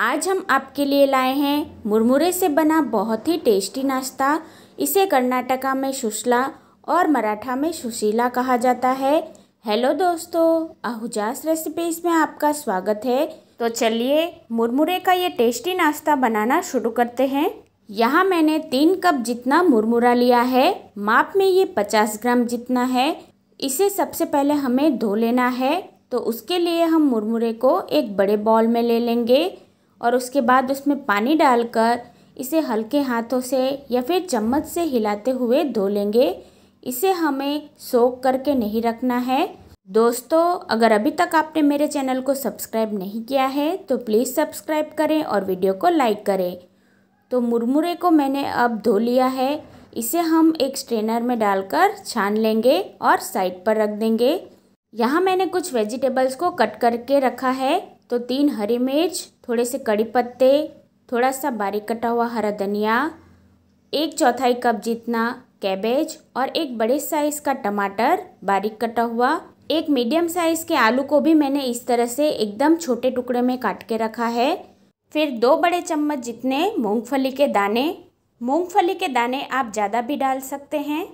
आज हम आपके लिए लाए हैं मुरमुरे से बना बहुत ही टेस्टी नाश्ता इसे कर्नाटका में सुशला और मराठा में सुशीला कहा जाता है हेलो दोस्तों आहुजास रेसिपीज़ में आपका स्वागत है तो चलिए मुरमुरे का ये टेस्टी नाश्ता बनाना शुरू करते हैं यहाँ मैंने तीन कप जितना मुरमुरा लिया है माप में ये पचास ग्राम जितना है इसे सबसे पहले हमें धो लेना है तो उसके लिए हम मुरमुरे को एक बड़े बॉल में ले लेंगे और उसके बाद उसमें पानी डालकर इसे हल्के हाथों से या फिर चम्मच से हिलाते हुए धो लेंगे इसे हमें सोख करके नहीं रखना है दोस्तों अगर अभी तक आपने मेरे चैनल को सब्सक्राइब नहीं किया है तो प्लीज़ सब्सक्राइब करें और वीडियो को लाइक करें तो मुरमुरे को मैंने अब धो लिया है इसे हम एक स्ट्रेनर में डालकर छान लेंगे और साइड पर रख देंगे यहाँ मैंने कुछ वेजिटेबल्स को कट करके रखा है तो तीन हरी मिर्च थोड़े से कड़ी पत्ते थोड़ा सा बारीक कटा हुआ हरा धनिया एक चौथाई कप जितना कैबेज और एक बड़े साइज़ का टमाटर बारीक कटा हुआ एक मीडियम साइज़ के आलू को भी मैंने इस तरह से एकदम छोटे टुकड़े में काट के रखा है फिर दो बड़े चम्मच जितने मूंगफली के दाने मूंगफली के दाने आप ज़्यादा भी डाल सकते हैं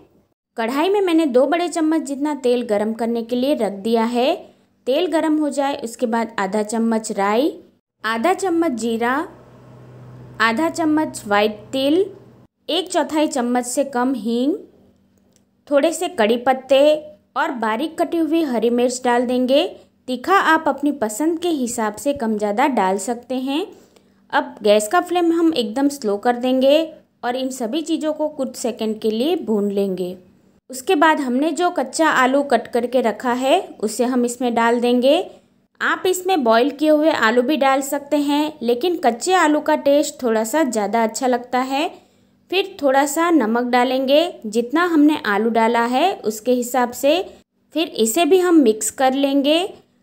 कढ़ाई में मैंने दो बड़े चम्मच जितना तेल गरम करने के लिए रख दिया है तेल गरम हो जाए उसके बाद आधा चम्मच राई आधा चम्मच जीरा आधा चम्मच वाइट तिल एक चौथाई चम्मच से कम हींग थोड़े से कड़ी पत्ते और बारीक कटी हुई हरी मिर्च डाल देंगे तीखा आप अपनी पसंद के हिसाब से कम ज़्यादा डाल सकते हैं अब गैस का फ्लेम हम एकदम स्लो कर देंगे और इन सभी चीज़ों को कुछ सेकंड के लिए भून लेंगे उसके बाद हमने जो कच्चा आलू कट करके रखा है उसे हम इसमें डाल देंगे आप इसमें बॉईल किए हुए आलू भी डाल सकते हैं लेकिन कच्चे आलू का टेस्ट थोड़ा सा ज़्यादा अच्छा लगता है फिर थोड़ा सा नमक डालेंगे जितना हमने आलू डाला है उसके हिसाब से फिर इसे भी हम मिक्स कर लेंगे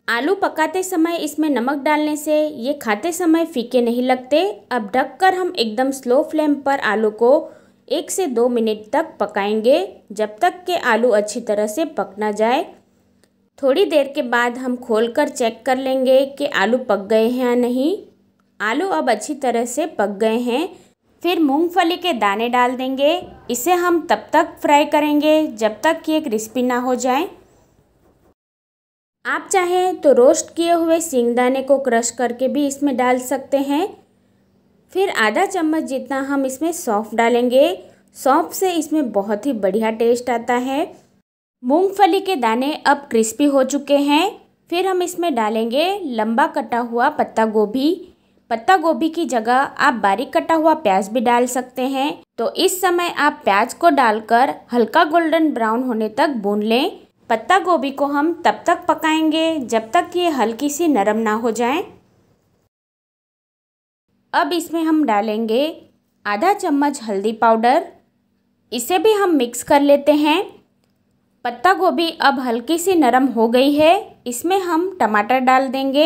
आलू पकाते समय इसमें नमक डालने से ये खाते समय फीके नहीं लगते अब ढककर हम एकदम स्लो फ्लेम पर आलू को एक से दो मिनट तक पकाएंगे जब तक के आलू अच्छी तरह से पक ना जाए थोड़ी देर के बाद हम खोलकर चेक कर लेंगे कि आलू पक गए हैं या नहीं आलू अब अच्छी तरह से पक गए हैं फिर मूंगफली के दाने डाल देंगे इसे हम तब तक फ्राई करेंगे जब तक कि एक क्रिस्पी ना हो जाए आप चाहें तो रोस्ट किए हुए दाने को क्रश करके भी इसमें डाल सकते हैं फिर आधा चम्मच जितना हम इसमें सौंफ डालेंगे सौंफ से इसमें बहुत ही बढ़िया टेस्ट आता है मूंगफली के दाने अब क्रिस्पी हो चुके हैं फिर हम इसमें डालेंगे लंबा कटा हुआ पत्ता गोभी पत्ता गोभी की जगह आप बारीक कटा हुआ प्याज भी डाल सकते हैं तो इस समय आप प्याज को डालकर हल्का गोल्डन ब्राउन होने तक भून लें पत्ता गोभी को हम तब तक पकाएंगे जब तक ये हल्की सी नरम ना हो जाए अब इसमें हम डालेंगे आधा चम्मच हल्दी पाउडर इसे भी हम मिक्स कर लेते हैं पत्ता गोभी अब हल्की सी नरम हो गई है इसमें हम टमाटर डाल देंगे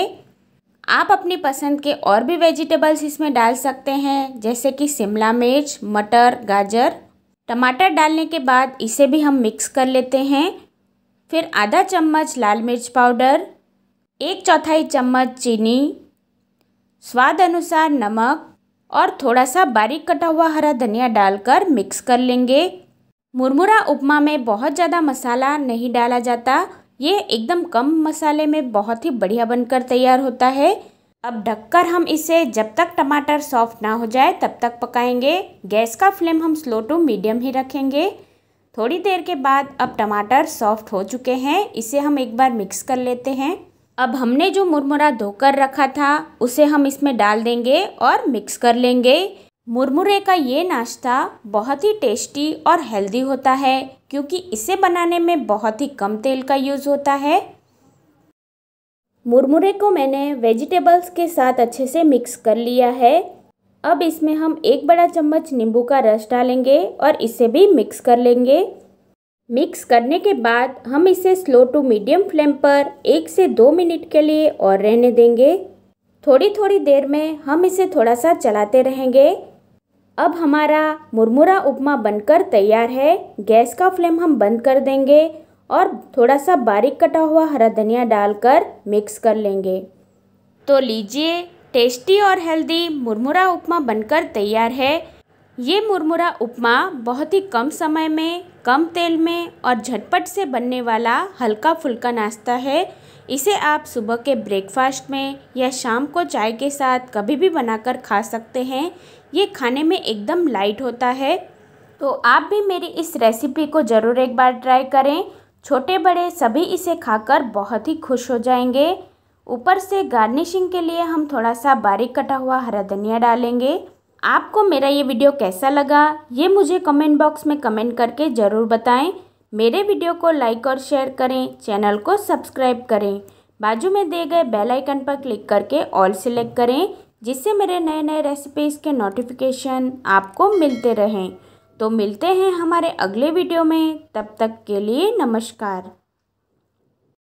आप अपनी पसंद के और भी वेजिटेबल्स इसमें डाल सकते हैं जैसे कि शिमला मिर्च मटर गाजर टमाटर डालने के बाद इसे भी हम मिक्स कर लेते हैं फिर आधा चम्मच लाल मिर्च पाउडर एक चौथाई चम्मच चीनी स्वाद अनुसार नमक और थोड़ा सा बारीक कटा हुआ हरा धनिया डालकर मिक्स कर लेंगे मुरमुरा उपमा में बहुत ज़्यादा मसाला नहीं डाला जाता ये एकदम कम मसाले में बहुत ही बढ़िया बनकर तैयार होता है अब ढककर हम इसे जब तक टमाटर सॉफ्ट ना हो जाए तब तक पकाएंगे गैस का फ्लेम हम स्लो टू मीडियम ही रखेंगे थोड़ी देर के बाद अब टमाटर सॉफ्ट हो चुके हैं इसे हम एक बार मिक्स कर लेते हैं अब हमने जो मुरमुरा धोकर रखा था उसे हम इसमें डाल देंगे और मिक्स कर लेंगे मुरमुरे का ये नाश्ता बहुत ही टेस्टी और हेल्दी होता है क्योंकि इसे बनाने में बहुत ही कम तेल का यूज़ होता है मुरमुरे को मैंने वेजिटेबल्स के साथ अच्छे से मिक्स कर लिया है अब इसमें हम एक बड़ा चम्मच नींबू का रस डालेंगे और इसे भी मिक्स कर लेंगे मिक्स करने के बाद हम इसे स्लो टू मीडियम फ्लेम पर एक से दो मिनट के लिए और रहने देंगे थोड़ी थोड़ी देर में हम इसे थोड़ा सा चलाते रहेंगे अब हमारा मुरमुरा उपमा बनकर तैयार है गैस का फ्लेम हम बंद कर देंगे और थोड़ा सा बारीक कटा हुआ हरा धनिया डालकर मिक्स कर लेंगे तो लीजिए टेस्टी और हेल्दी मुरमुरा उपमा बनकर तैयार है ये मुरमुरा उपमा बहुत ही कम समय में कम तेल में और झटपट से बनने वाला हल्का फुल्का नाश्ता है इसे आप सुबह के ब्रेकफास्ट में या शाम को चाय के साथ कभी भी बनाकर खा सकते हैं ये खाने में एकदम लाइट होता है तो आप भी मेरी इस रेसिपी को ज़रूर एक बार ट्राई करें छोटे बड़े सभी इसे खाकर बहुत ही खुश हो जाएंगे ऊपर से गार्निशिंग के लिए हम थोड़ा सा बारीक कटा हुआ हरा धनिया डालेंगे आपको मेरा ये वीडियो कैसा लगा ये मुझे कमेंट बॉक्स में कमेंट करके ज़रूर बताएं मेरे वीडियो को लाइक और शेयर करें चैनल को सब्सक्राइब करें बाजू में दिए गए बेल आइकन पर क्लिक करके ऑल सिलेक्ट करें जिससे मेरे नए नए रेसिपीज़ के नोटिफिकेशन आपको मिलते रहें तो मिलते हैं हमारे अगले वीडियो में तब तक के लिए नमस्कार